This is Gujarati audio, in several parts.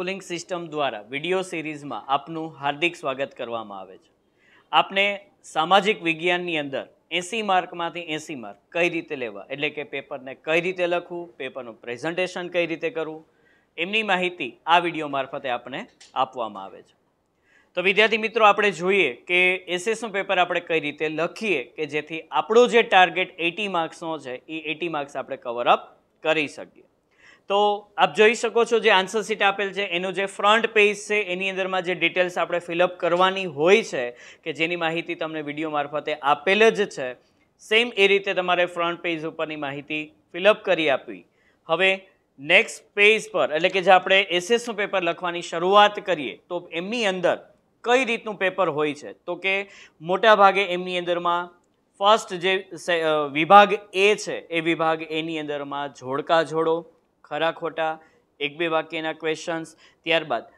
સ્કૂલિંગ સિસ્ટમ દ્વારા વિડીયો સિરીઝમાં આપનું હાર્દિક સ્વાગત કરવામાં આવે છે આપને સામાજિક વિજ્ઞાનની અંદર એંસી માર્કમાંથી એંસી માર્ક કઈ રીતે લેવા એટલે કે પેપરને કઈ રીતે લખવું પેપરનું પ્રેઝન્ટેશન કઈ રીતે કરવું એમની માહિતી આ વિડીયો મારફતે આપણે આપવામાં આવે છે તો વિદ્યાર્થી મિત્રો આપણે જોઈએ કે એસએસનું પેપર આપણે કઈ રીતે લખીએ કે જેથી આપણો જે ટાર્ગેટ એટી માર્ક્સનો છે એ એટી માર્ક્સ આપણે કવર અપ કરી શકીએ તો આપ જોઈ શકો છો જે આન્સર શીટ આપેલ છે એનું જે ફ્રન્ટ પેજ છે એની અંદરમાં જે ડિટેલ્સ આપણે ફિલઅપ કરવાની હોય છે કે જેની માહિતી તમને વિડીયો મારફતે આપેલ જ છે સેમ એ રીતે તમારે ફ્રન્ટ પેજ ઉપરની માહિતી ફિલઅપ કરી આપવી હવે નેક્સ્ટ પેજ પર એટલે કે જે આપણે એસએસનું પેપર લખવાની શરૂઆત કરીએ તો એમની અંદર કઈ રીતનું પેપર હોય છે તો કે મોટા ભાગે એમની અંદરમાં ફર્સ્ટ જે વિભાગ એ છે એ વિભાગ એની અંદરમાં જોડકા જોડો ખરા ખોટા એક બે વાક્યના ક્વેશ્ચન્સ ત્યારબાદ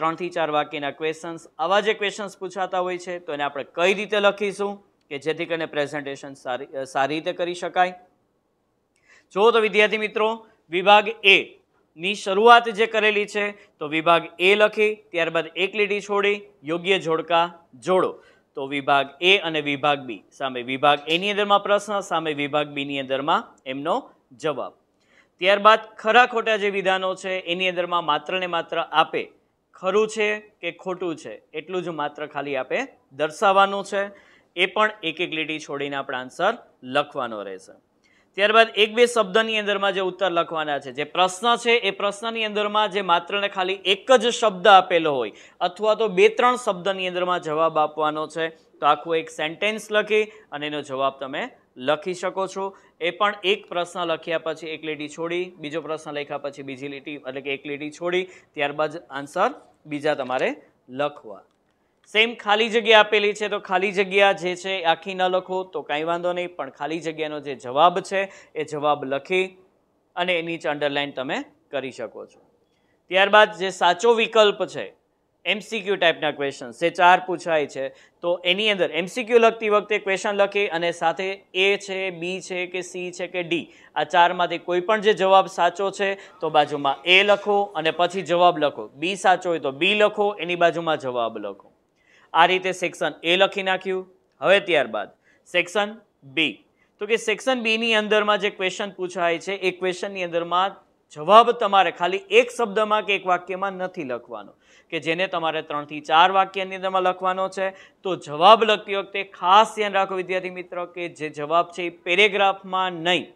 ત્રણથી ચાર વાક્યના ક્વેશ્ચન્સ આવા જે ક્વેશ્ચન્સ પૂછાતા હોય છે તો એને આપણે કઈ રીતે લખીશું કે જેથી કરીને પ્રેઝન્ટેશન સારી સારી રીતે કરી શકાય જુઓ તો વિદ્યાર્થી મિત્રો વિભાગ એ ની શરૂઆત જે કરેલી છે તો વિભાગ એ લખી ત્યારબાદ એક લીટી છોડી યોગ્ય જોડકા જોડો તો વિભાગ એ અને વિભાગ બી સામે વિભાગ એની અંદરમાં પ્રશ્ન સામે વિભાગ બીની અંદરમાં એમનો જવાબ ત્યારબાદ ખરા ખોટા જે વિધાનો છે એની અંદરમાં માત્ર ને માત્ર આપે ખરું છે કે ખોટું છે એટલું જ માત્ર ખાલી આપે દર્શાવવાનું છે એ પણ એક એક લીટી છોડીને આપણે આન્સર લખવાનો રહેશે ત્યારબાદ એક બે શબ્દની અંદરમાં જે ઉત્તર લખવાના છે જે પ્રશ્ન છે એ પ્રશ્નની અંદરમાં જે માત્રને ખાલી એક જ શબ્દ આપેલો હોય અથવા તો બે ત્રણ શબ્દની અંદરમાં જવાબ આપવાનો છે તો આખું એક સેન્ટેન્સ લખી અને એનો જવાબ તમે લખી શકો છો એ પણ એક પ્રશ્ન લખ્યા પછી એક લીટી છોડી બીજો પ્રશ્ન લખ્યા પછી બીજી લીટી એટલે કે એક લીટી છોડી ત્યારબાદ આન્સર બીજા તમારે લખવા સેમ ખાલી જગ્યા આપેલી છે તો ખાલી જગ્યા જે છે આખી ન લખો તો કાંઈ વાંધો નહીં પણ ખાલી જગ્યાનો જે જવાબ છે એ જવાબ લખી અને નીચે અંડરલાઇન તમે કરી શકો છો ત્યારબાદ જે સાચો વિકલ્પ છે એમસીક્યુ ટાઈપના ક્વેશ્ચન એ ચાર પૂછાય છે તો એની અંદર એમસીક્યુ લખતી વખતે ક્વેશ્ચન લખી અને સાથે એ છે બી છે કે સી છે કે ડી આ ચારમાંથી કોઈ પણ જે જવાબ સાચો છે તો બાજુમાં એ લખો અને પછી જવાબ લખો બી સાચો હોય તો બી લખો એની બાજુમાં જવાબ લખો આ રીતે સેક્શન એ લખી નાખ્યું હવે ત્યારબાદ સેક્શન બી તો કે સેક્શન બીની અંદરમાં જે ક્વેશ્ચન પૂછાય છે એ ક્વેશ્ચનની અંદરમાં જવાબ તમારે ખાલી એક શબ્દમાં કે એક વાક્યમાં નથી લખવાનો કે જેને તમારે ત્રણથી ચાર વાક્યની અંદરમાં લખવાનો છે તો જવાબ લખતી વખતે ખાસ ધ્યાન રાખો વિદ્યાર્થી મિત્રો કે જે જવાબ છે એ પેરેગ્રાફમાં નહીં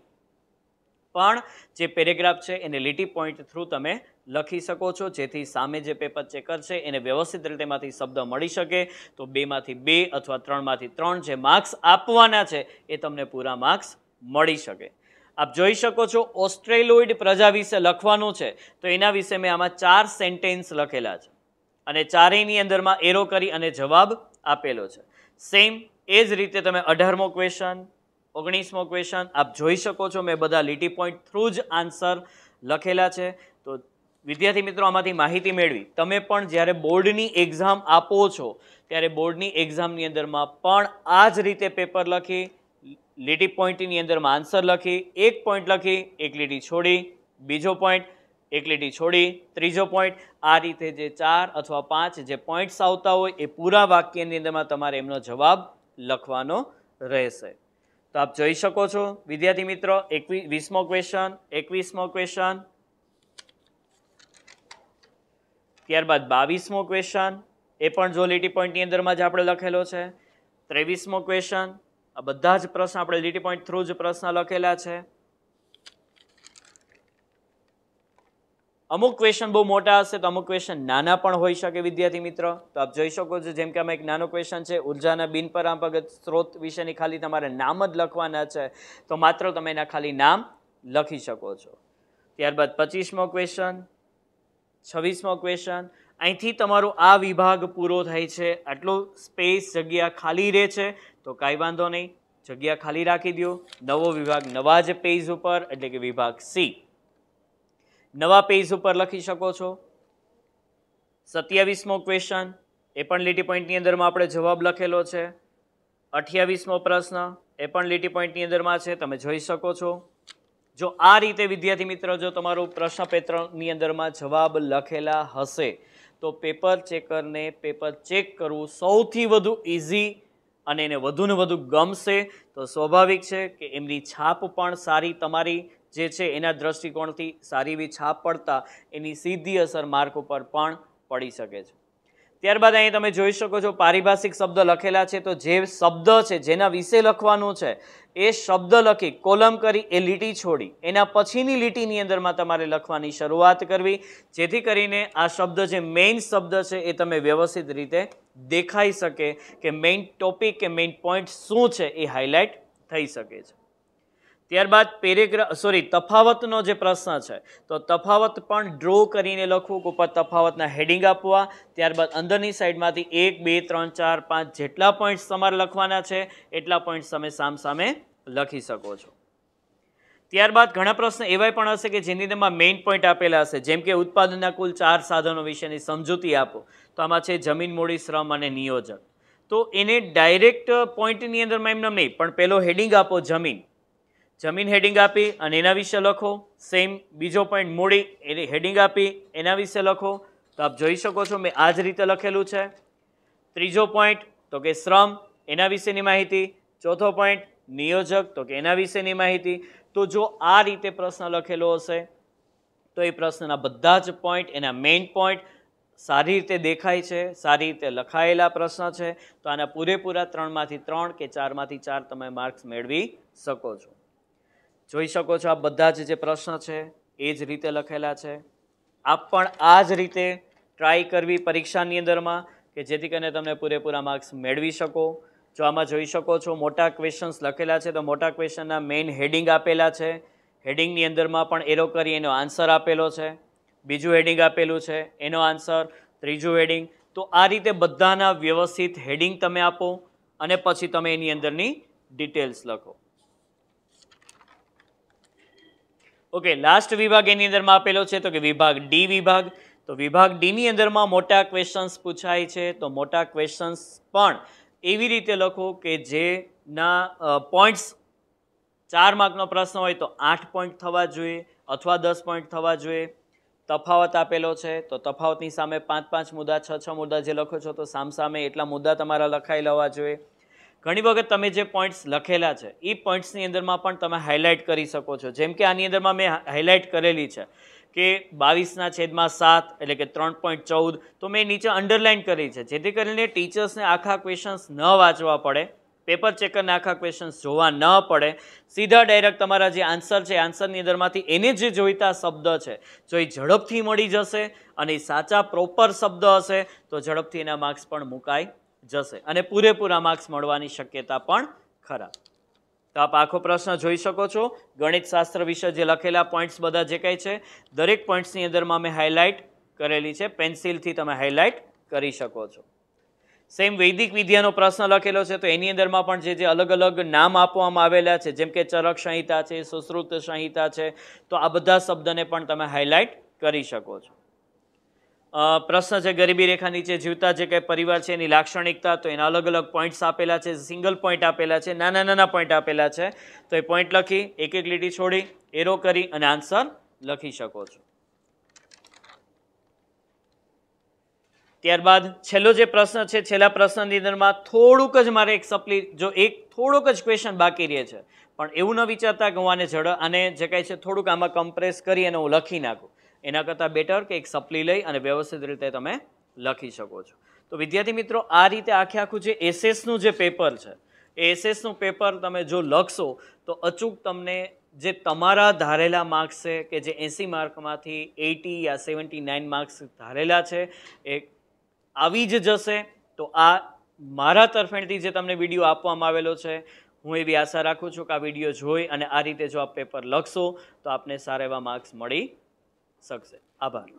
પણ જે પેરેગ્રાફ છે એને લીટી પોઈન્ટ થ્રુ તમે લખી શકો છો જેથી સામે જે પેપર ચેકર છે એને વ્યવસ્થિત રીતે માંથી શબ્દ મળી શકે તો બેમાંથી બે અથવા ત્રણમાંથી ત્રણ જે માર્ક્સ આપવાના છે એ તમને પૂરા માર્ક્સ મળી શકે આપ જોઈ શકો છો ઓસ્ટ્રેલોઇડ પ્રજા વિશે લખવાનું છે તો એના વિશે મેં આમાં ચાર સેન્ટેન્સ લખેલા છે અને ચારેયની અંદરમાં એરો કરી અને જવાબ આપેલો છે સેમ એ જ રીતે તમે અઢારમો ક્વેશ્ચન ઓગણીસમો ક્વેશ્ચન આપ જોઈ શકો છો મેં બધા લીટી પોઈન્ટ થ્રુ જ આન્સર લખેલા છે તો વિદ્યાર્થી મિત્રો આમાંથી માહિતી મેળવી તમે પણ જ્યારે બોર્ડની એક્ઝામ આપો છો ત્યારે બોર્ડની એક્ઝામની અંદરમાં પણ આ જ રીતે પેપર લખી લીટી પોઈન્ટની અંદરમાં આન્સર લખી એક પોઈન્ટ લખી એક લીટી છોડી બીજો પોઈન્ટ એક લીટી છોડી ત્રીજો પોઈન્ટ આ રીતે જે ચાર અથવા પાંચ જે પોઈન્ટ્સ આવતા હોય એ પૂરા વાક્યની અંદરમાં તમારે એમનો જવાબ લખવાનો રહેશે તો આપ જોઈ શકો છો વિદ્યાર્થી મિત્રો એકવીસ વીસમો ક્વેશ્ચન એકવીસમો ક્વેશ્ચન ત્યારબાદ બાવીસમો ક્વેશ્ચન એ પણ જો લીટી પોઈન્ટની અંદરમાં જ આપણે લખેલો છે ત્રેવીસમો ક્વેશ્ચન આ બધા જ પ્રશ્ન આપણે લીટી પોઈન્ટ થ્રુ જ પ્રશ્ન લખેલા છે અમુક ક્વેશ્ચન બહુ મોટા હશે તો અમુક ક્વેશ્ચન નાના પણ હોઈ શકે વિદ્યાર્થી મિત્ર તો આપ જોઈ શકો છો જેમ કે આમાં એક નાનો ક્વેશ્ચન છે ઉર્જાના બિનપરાંપગત સ્ત્રોત વિશેની ખાલી તમારે નામ જ લખવાના છે તો માત્ર તમે એના ખાલી નામ લખી શકો છો ત્યારબાદ પચીસમો ક્વેશ્ચન છવ્વીસમો ક્વેશ્ચન અહીંથી તમારો આ વિભાગ પૂરો થાય છે આટલો સ્પેસ જગ્યા ખાલી રહે છે તો કાંઈ વાંધો નહીં જગ્યા ખાલી રાખી દો નવો વિભાગ નવા જ પેજ ઉપર એટલે કે વિભાગ સી નવા પેજ ઉપર લખી શકો છો સત્યાવીસમો ક્વેશ્ચન એ પણ લીટી પોઈન્ટની અંદરમાં આપણે જવાબ લખેલો છે અઠ્યાવીસમો પ્રશ્ન એ પણ લીટી પોઈન્ટની અંદરમાં છે તમે જોઈ શકો છો જો આ રીતે વિદ્યાર્થી મિત્ર જો તમારું પ્રશ્નપત્રની અંદરમાં જવાબ લખેલા હશે તો પેપર ચેકરને પેપર ચેક કરવું સૌથી વધુ ઇઝી અને એને વધુ ને વધુ ગમશે તો સ્વાભાવિક છે કે એમની છાપ પણ સારી તમારી જે છે એના દ્રષ્ટિકોણથી સારી એવી છાપ પડતા એની સીધી અસર માર્ક ઉપર પણ પડી શકે છે ત્યારબાદ અહીં તમે જોઈ શકો છો પારિભાષિક શબ્દ લખેલા છે તો જે શબ્દ છે જેના વિશે લખવાનો છે એ શબ્દ લખી કોલમ કરી એ લીટી છોડી એના પછીની લીટીની અંદરમાં તમારે લખવાની શરૂઆત કરવી જેથી કરીને આ શબ્દ જે મેઇન શબ્દ છે એ તમે વ્યવસ્થિત રીતે દેખાઈ શકે કે મેઇન ટોપિક કે મેઇન પોઈન્ટ શું છે એ હાઇલાઇટ થઈ શકે છે ત્યારબાદ પેરેગ્રાફ સોરી તફાવતનો જે પ્રશ્ન છે તો તફાવત પણ ડ્રો કરીને લખવું ઉપર તફાવતના હેડિંગ આપવા ત્યારબાદ અંદરની સાઈડમાંથી એક બે ત્રણ ચાર પાંચ જેટલા પોઈન્ટ્સ તમારે લખવાના છે એટલા પોઈન્ટ્સ તમે સામસામે લખી શકો છો ત્યારબાદ ઘણા પ્રશ્ન એવા પણ હશે કે જેની અંદરમાં મેઇન પોઈન્ટ આપેલા હશે જેમ કે ઉત્પાદનના કુલ ચાર સાધનો વિશેની સમજૂતી આપો તો આમાં છે જમીન મૂડી શ્રમ અને નિયોજન તો એને ડાયરેક્ટ પોઈન્ટની અંદરમાં એમ નહીં પણ પેલો હેડિંગ આપો જમીન જમીન હેડિંગ આપી અને એના વિશે લખો સેમ બીજો પોઈન્ટ મૂડી એની હેડિંગ આપી એના વિશે લખો તો આપ જોઈ શકો છો મેં આ જ રીતે લખેલું છે ત્રીજો પોઈન્ટ તો કે શ્રમ એના વિશેની માહિતી ચોથો પોઈન્ટ નિયોજક તો કે એના વિશેની માહિતી તો જો આ રીતે પ્રશ્ન લખેલો હશે તો એ પ્રશ્નના બધા જ પોઈન્ટ એના મેઇન પોઈન્ટ સારી રીતે દેખાય છે સારી રીતે લખાયેલા પ્રશ્ન છે તો આના પૂરેપૂરા ત્રણમાંથી ત્રણ કે ચારમાંથી ચાર તમે માર્ક્સ મેળવી શકો છો જોઈ શકો છો આ બધા જ જે પ્રશ્ન છે એ જ રીતે લખેલા છે આપ પણ આ જ રીતે ટ્રાય કરવી પરીક્ષાની અંદરમાં કે જેથી કરીને તમે પૂરેપૂરા માર્ક્સ મેળવી શકો જો આમાં જોઈ શકો છો મોટા ક્વેશ્ચન્સ લખેલા છે તો મોટા ક્વેશ્ચનના મેઇન હેડિંગ આપેલા છે હેડિંગની અંદરમાં પણ એરો કરી એનો આન્સર આપેલો છે બીજું હેડિંગ આપેલું છે એનો આન્સર ત્રીજું હેડિંગ તો આ રીતે બધાના વ્યવસ્થિત હેડિંગ તમે આપો અને પછી તમે એની અંદરની ડિટેલ્સ લખો ઓકે લાસ્ટ વિભાગ એની અંદરમાં આપેલો છે તો કે વિભાગ ડી વિભાગ તો વિભાગ ડીની અંદરમાં મોટા ક્વેશ્ચન્સ પૂછાય છે તો મોટા ક્વેશ્ચન્સ પણ એવી રીતે લખો કે જેના પોઈન્ટ્સ ચાર માર્કનો પ્રશ્ન હોય તો આઠ પોઈન્ટ થવા જોઈએ અથવા દસ પોઈન્ટ થવા જોઈએ તફાવત આપેલો છે તો તફાવતની સામે પાંચ પાંચ મુદ્દા છ છ મુદ્દા જે લખો છો તો સામસામે એટલા મુદ્દા તમારા લખાઈ લેવા જોઈએ ઘણી વખત તમે જે પોઈન્ટ્સ લખેલા છે એ પોઈન્ટ્સની અંદરમાં પણ તમે હાઇલાઇટ કરી શકો છો જેમ કે આની અંદરમાં મેં હાઇલાઇટ કરેલી છે કે બાવીસના છેદમાં સાત એટલે કે ત્રણ પોઈન્ટ ચૌદ તો મેં નીચે અંડરલાઇન કરી છે જેથી કરીને ટીચર્સને આખા ક્વેશ્ચન્સ ન વાંચવા પડે પેપર ચેકરને આખા ક્વેશ્ચન્સ જોવા ન પડે સીધા ડાયરેક્ટ તમારા જે આન્સર છે આન્સરની અંદરમાંથી એને જે જોઈતા શબ્દ છે જો એ ઝડપથી મળી જશે અને સાચા પ્રોપર શબ્દ હશે તો ઝડપથી એના માર્ક્સ પણ મુકાઈ જશે અને પૂરેપૂરા માર્ક્સ મળવાની શક્યતા પણ ખરા તો આપ આખો પ્રશ્ન જોઈ શકો છો ગણિત શાસ્ત્ર વિશે જે લખેલા પોઈન્ટ્સ બધા જે કંઈ છે દરેક પોઈન્ટ્સની અંદરમાં મેં હાઇલાઇટ કરેલી છે પેન્સિલથી તમે હાઇલાઇટ કરી શકો છો સેમ વૈદિક વિદ્યાનો પ્રશ્ન લખેલો છે તો એની અંદરમાં પણ જે જે અલગ અલગ નામ આપવામાં આવેલા છે જેમ કે ચરક સંહિતા છે સુશ્રુત સંહિતા છે તો આ બધા શબ્દને પણ તમે હાઇલાઇટ કરી શકો છો પ્રશ્ન છે ગરીબી રેખા નીચે જીવતા જે કંઈ પરિવાર છે એની લાક્ષણિકતા તો એના અલગ અલગ પોઈન્ટ્સ આપેલા છે સિંગલ પોઈન્ટ આપેલા છે નાના નાના પોઈન્ટ આપેલા છે તો એ પોઈન્ટ લખી એક એક લીટી છોડી એરો કરી અને આન્સર લખી શકો છો ત્યારબાદ છેલ્લો જે પ્રશ્ન છે છેલ્લા પ્રશ્નની અંદરમાં થોડુંક જ મારે એક સપ્લી જો એક થોડોક જ ક્વેશ્ચન બાકી રહે છે પણ એવું ન વિચારતા કે હું આને જડ આને જે કાંઈ છે થોડુંક આમાં કમ્પ્રેસ કરી અને હું લખી નાખું એના કરતાં બેટર કે એક સપ્લી લઈ અને વ્યવસ્થિત રીતે તમે લખી શકો છો તો વિદ્યાર્થી મિત્રો આ રીતે આખે આખું જે એસએસનું જે પેપર છે એ એસએસનું પેપર તમે જો લખશો તો અચૂક તમને જે તમારા ધારેલા માર્ક્સ છે કે જે એંસી માર્કમાંથી એટી યા સેવન્ટી નાઇન માર્ક્સ ધારેલા છે એ આવી જ જશે તો આ મારા તરફેણથી જે તમને વિડીયો આપવામાં આવેલો છે હું એવી આશા રાખું છું કે આ વિડીયો જોઈ અને આ રીતે જો આપ પેપર લખશો તો આપને સારા એવા માર્ક્સ મળી શકશે આભાર